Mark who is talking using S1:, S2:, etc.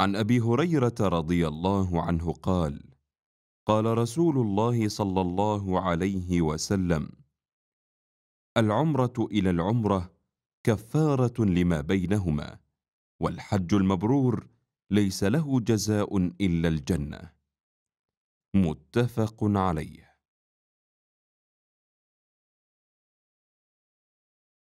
S1: عن ابي هريره رضي الله عنه قال قال رسول الله صلى الله عليه وسلم العمره الى العمره كفاره لما بينهما والحج المبرور ليس له جزاء الا الجنه متفق
S2: عليه